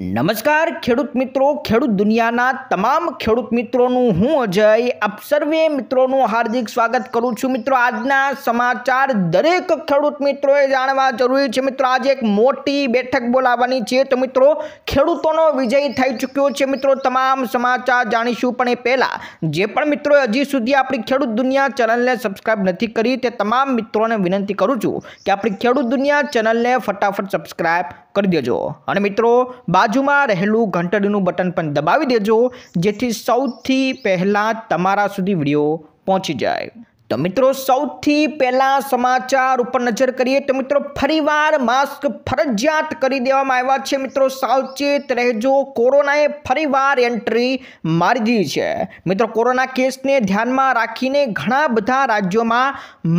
નમસ્કાર ખેડૂત મિત્રો ખેડૂત દુનિયાના તમામ ખેડૂત મિત્રોનું હું અજય આપ સર્વે મિત્રોનું હાર્દિક સ્વાગત કરું છું મિત્રો આજના સમાચાર દરેક ખેડૂત મિત્રોએ જાણવા જરૂરી છે મિત્રો આજે એક મોટી બેઠક બોલાવવાની છે તો મિત્રો ખેડૂતોનો વિજય થઈ ચૂક્યો છે મિત્રો તમામ સમાચાર જાણીશું પણ એ પહેલાં જે પણ મિત્રોએ હજી સુધી આપણી ખેડૂત દુનિયા ચેનલને સબસ્ક્રાઈબ નથી કરી તે તમામ મિત્રોને વિનંતી કરું છું કે આપણી ખેડૂત દુનિયા ચેનલને ફટાફટ સબસ્ક્રાઈબ કરી દેજો અને મિત્રો બાજુમાં રહેલું ઘંટડીનું બટન પણ દબાવી દેજો જેથી સૌથી પહેલાં તમારા સુધી વિડીયો પહોંચી જાય તો મિત્રો સૌથી પહેલાં સમાચાર ઉપર નજર કરીએ તો મિત્રો ફરીવાર માસ્ક ફરજિયાત કરી દેવામાં આવ્યા છે મિત્રો સાવચેત રહેજો કોરોનાએ ફરીવાર એન્ટ્રી મારી દીધી છે મિત્રો કોરોના કેસને ધ્યાનમાં રાખીને ઘણા બધા રાજ્યોમાં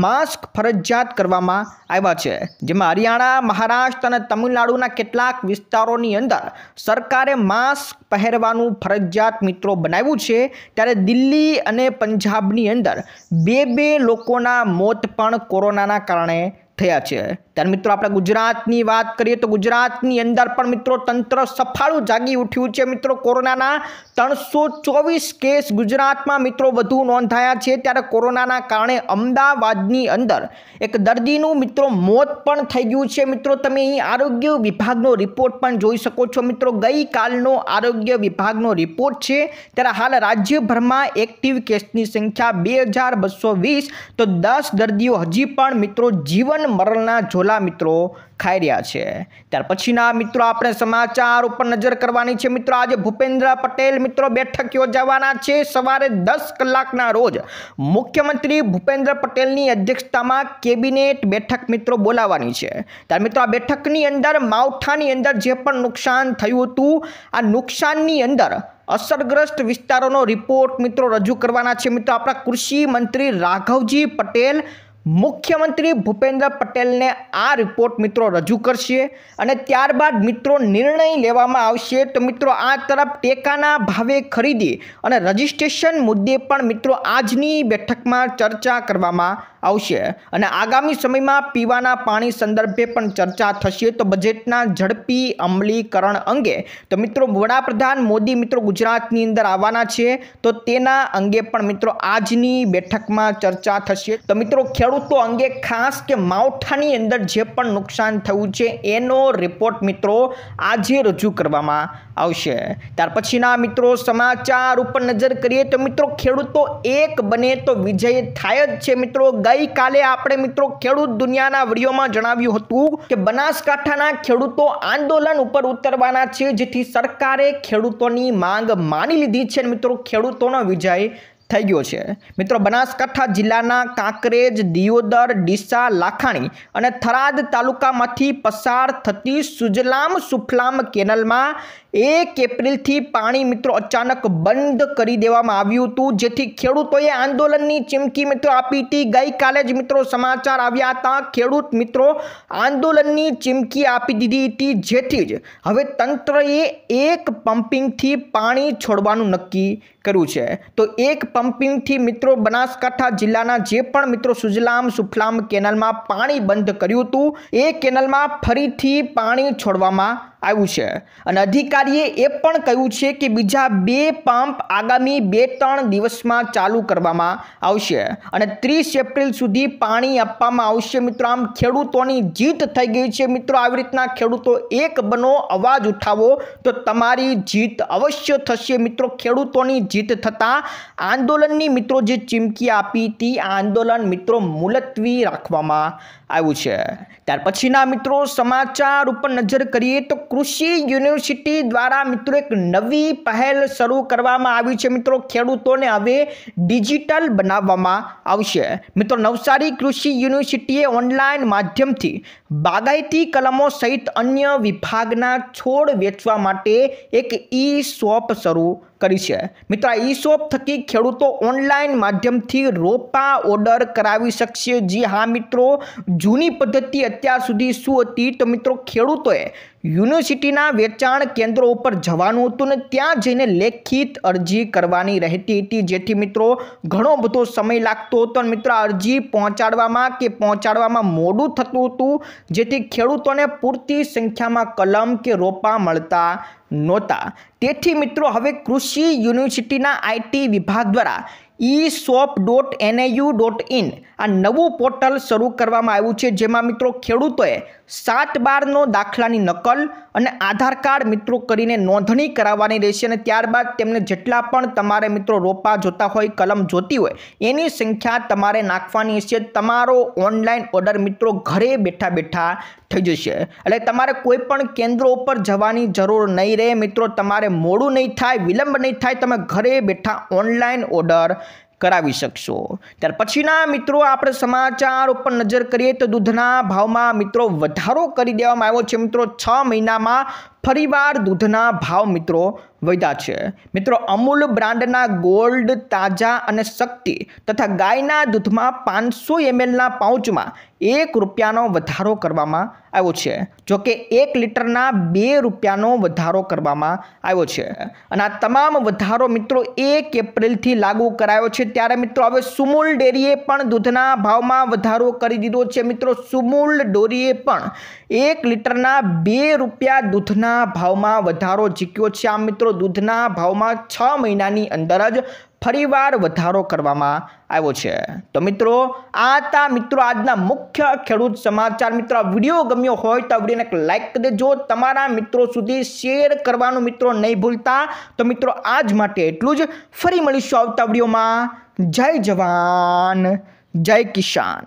માસ્ક ફરજિયાત કરવામાં આવ્યા છે જેમાં હરિયાણા મહારાષ્ટ્ર અને તમિલનાડુના કેટલાક વિસ્તારોની અંદર સરકારે માસ્ક પહેરવાનું ફરજિયાત મિત્રો બનાવ્યું છે ત્યારે દિલ્હી અને પંજાબની અંદર બે બે બે લોકોના મોત પણ કોરોનાના કારણે થયા છે ત્યારે મિત્રો આપણે ગુજરાતની વાત કરીએ તો ગુજરાતની અંદર પણ મિત્રો તંત્ર સફાળું જાગી ઉઠ્યું છે મિત્રો કોરોનાના ત્રણસો ચોવીસ કેસ ગુજરાતમાં મિત્રો વધુ નોંધાયા છે ત્યારે કોરોનાના કારણે અમદાવાદની અંદર એક દર્દીનું મિત્રો મોત પણ થઈ ગયું છે મિત્રો તમે અહીં આરોગ્ય વિભાગનો રિપોર્ટ પણ જોઈ શકો છો મિત્રો ગઈકાલનો આરોગ્ય વિભાગનો રિપોર્ટ છે ત્યારે હાલ રાજ્યભરમાં એક્ટિવ કેસની સંખ્યા બે તો દસ દર્દીઓ હજી પણ મિત્રો જીવન પણ મરલના ઝોલા મિત્રો ખાઈ રહ્યા છે ત્યાર પછીના મિત્રો આપણે સમાચાર ઉપર નજર કરવાની છે મિત્રો આજે ભૂપેન્દ્ર પટેલ મિત્રો બેઠક યોજાવાના છે સવારે દસ કલાકના રોજ મુખ્યમંત્રી ભૂપેન્દ્ર પટેલની અધ્યક્ષતામાં કેબિનેટ બેઠક મિત્રો બોલાવાની છે ત્યારે મિત્રો આ બેઠકની અંદર માવઠાની અંદર જે પણ નુકસાન થયું હતું આ નુકસાનની અંદર અસરગ્રસ્ત વિસ્તારોનો રિપોર્ટ મિત્રો રજૂ કરવાના છે મિત્રો આપણા કૃષિ મંત્રી રાઘવજી પટેલ મુખ્યમંત્રી ભૂપેન્દ્ર પટેલને આ રિપોર્ટ મિત્રો રજૂ કરશે અને ત્યારબાદ મિત્રો નિર્ણય લેવામાં આવશે તો મિત્રો આ તરફ ટેકાના ભાવે ખરીદી અને રજિસ્ટ્રેશન મુદ્દે પણ મિત્રો આજની બેઠકમાં ચર્ચા કરવામાં આવશે અને આગામી સમયમાં પીવાના પાણી સંદર્ભે પણ ચર્ચા થશે તો બજેટના ઝડપી અમલીકરણ અંગે તો મિત્રો વડાપ્રધાન મોદી મિત્રો ગુજરાતની અંદર આવવાના છે તો તેના અંગે પણ મિત્રો આજની બેઠકમાં ચર્ચા થશે તો મિત્રો ખેડૂત ખેડૂતો અંગે ખાસ કે માવઠાની અંદર જે પણ નુકસાન થયું છે એનો રિપોર્ટ મિત્રો આજે રજૂ કરવામાં આવશે ત્યાર પછીના મિત્રો સમાચાર ઉપર નજર કરીએ તો મિત્રો ખેડૂતો એક બને તો વિજય થાય જ છે મિત્રો ગઈકાલે આપણે મિત્રો ખેડૂત દુનિયાના વિડીયોમાં જણાવ્યું હતું કે બનાસકાંઠાના ખેડૂતો આંદોલન ઉપર ઉતરવાના છે જેથી સરકારે ખેડૂતોની માંગ માની લીધી છે મિત્રો ખેડૂતોનો વિજય થઈ ગયો છે મિત્રો બનાસકાંઠા જિલ્લાના કાંકરેજ દિયોદર ડીસા લાખાણી અને થરાદ તાલુકામાંથી પસાર થતી સુજલામ સુફલામ કેનલમાં એક એપ્રિલથી પાણી મિત્રો અચાનક બંધ કરી દેવામાં આવ્યું હતું જેથી ખેડૂતોએ આંદોલનની ચીમકી મિત્રો આપી હતી ગઈકાલે જ મિત્રો સમાચાર આવ્યા હતા ખેડૂત મિત્રો આંદોલનની ચીમકી આપી દીધી હતી જેથી જ હવે તંત્રએ એક પમ્પિંગથી પાણી છોડવાનું નક્કી કર્યું છે તો એક પમ્પિંગથી મિત્રો બનાસકાંઠા જિલ્લાના જે પણ મિત્રો સુજલામ સુફલામ કેનાલમાં પાણી બંધ કર્યું હતું એ કેનાલમાં ફરીથી પાણી છોડવામાં આવ્યું છે અને અધિકારીએ એ પણ કહ્યું છે કે બીજા બે પંપ આગામી બે ત્રણ દિવસમાં ચાલુ કરવામાં આવશે અને ત્રીસ એપ્રિલ સુધી પાણી આપવામાં આવશે મિત્રો આમ ખેડૂતોની જીત થઈ ગઈ છે મિત્રો આવી રીતના ખેડૂતો એક બનો અવાજ ઉઠાવો તો તમારી જીત અવશ્ય થશે મિત્રો ખેડૂતોની જીત થતાં આંદોલનની મિત્રો જે ચીમકી આપી હતી આ આંદોલન મિત્રો મુલતવી રાખવામાં આવ્યું છે ત્યાર પછીના મિત્રો સમાચાર ઉપર નજર કરીએ તો કૃષિ યુનિવર્સિટી દ્વારા મિત્રો એક નવી પહેલ શરૂ કરવામાં આવી છે મિત્રો ખેડૂતોને હવે ડિજિટલ બનાવવામાં આવશે મિત્રો નવસારી કૃષિ યુનિવર્સિટીએ ઓનલાઈન માધ્યમથી બાગાયતી કલમો સહિત અન્ય વિભાગના છોડ વેચવા માટે એક ઈ શોપ શરૂ કરી છે મિત્રો ઈ શોપ થકી ખેડૂતો ઓનલાઈન માધ્યમથી રોપા ઓર્ડર કરાવી શકશે જી હા મિત્રો જૂની પદ્ધતિ અત્યાર સુધી શું હતી તો મિત્રો ખેડૂતોએ યુનિવર્સિટીના વેચાણ કેન્દ્રો ઉપર જવાનું હતું ને ત્યાં જઈને લેખિત અરજી કરવાની રહેતી હતી જેથી મિત્રો ઘણો બધો સમય લાગતો હતો અને મિત્રો અરજી પહોંચાડવામાં કે પહોંચાડવામાં મોડું થતું હતું જેથી ખેડૂતોને પૂરતી સંખ્યામાં કલમ કે રોપા મળતા નહોતા તેથી મિત્રો હવે કૃષિ યુનિવર્સિટીના આઈટી વિભાગ દ્વારા e shop dot NAU dot in આ નવું પોર્ટલ શરૂ કરવામાં આવ્યું છે જેમાં મિત્રો ખેડૂતોએ સાત બારનો દાખલાની નકલ અને આધાર કાર્ડ મિત્રો કરીને નોંધણી કરાવવાની રહેશે અને ત્યારબાદ તેમને જેટલા પણ તમારે મિત્રો રોપા જોતા હોય કલમ જોતી હોય એની સંખ્યા તમારે નાખવાની હશે તમારો ઓનલાઈન ઓર્ડર મિત્રો ઘરે બેઠા બેઠા થઈ જશે એટલે તમારે કોઈ પણ કેન્દ્રો ઉપર જવાની જરૂર નહીં રહે મિત્રો તમારે મોડું નહીં થાય વિલંબ નહીં થાય તમે ઘરે બેઠા ઓનલાઈન ઓર્ડર કરાવી શકશો ત્યાર પછીના મિત્રો આપણે સમાચાર ઉપર નજર કરીએ તો દૂધના ભાવમાં મિત્રો વધારો કરી દેવામાં આવ્યો છે મિત્રો છ મહિનામાં ફરીવાર દૂધના ભાવ મિત્રો વધ્યા છે મિત્રો અમૂલ બ્રાન્ડના ગોલ્ડ તાજા અને શક્તિ તથા ગાયના દૂધમાં પાંચસો એમએલના પાઉચમાં એક રૂપિયાનો વધારો કરવામાં આવ્યો છે જોકે એક લીટરના બે રૂપિયાનો વધારો કરવામાં આવ્યો છે અને આ તમામ વધારો મિત્રો એક એપ્રિલથી લાગુ કરાયો છે ત્યારે મિત્રો હવે સુમૂલ ડેરીએ પણ દૂધના ભાવમાં વધારો કરી દીધો છે મિત્રો સુમૂલ ડોરીએ પણ એક લીટરના બે રૂપિયા દૂધના ભાવમાં વધારો ઝીક્યો છે આમ મિત્રો તો દૂધના ભાવમાં છ મહિનાની અંદર જ ફરીવાર વધારો કરવામાં આવ્યો છે તો મિત્રો આ તા મિત્રો આજના મુખ્ય ખેડૂત સમાચાર મિત્રો વિડીયો ગમ્યો હોય તો વિડીયોને એક લાઇક કરી દેજો તમારા મિત્રો સુધી શેર કરવાનું મિત્રો નહીં ભૂલતા તો મિત્રો આજ માટે એટલું જ ફરી મળીશું આવતા વિડીયોમાં જય જવાન જય કિસાન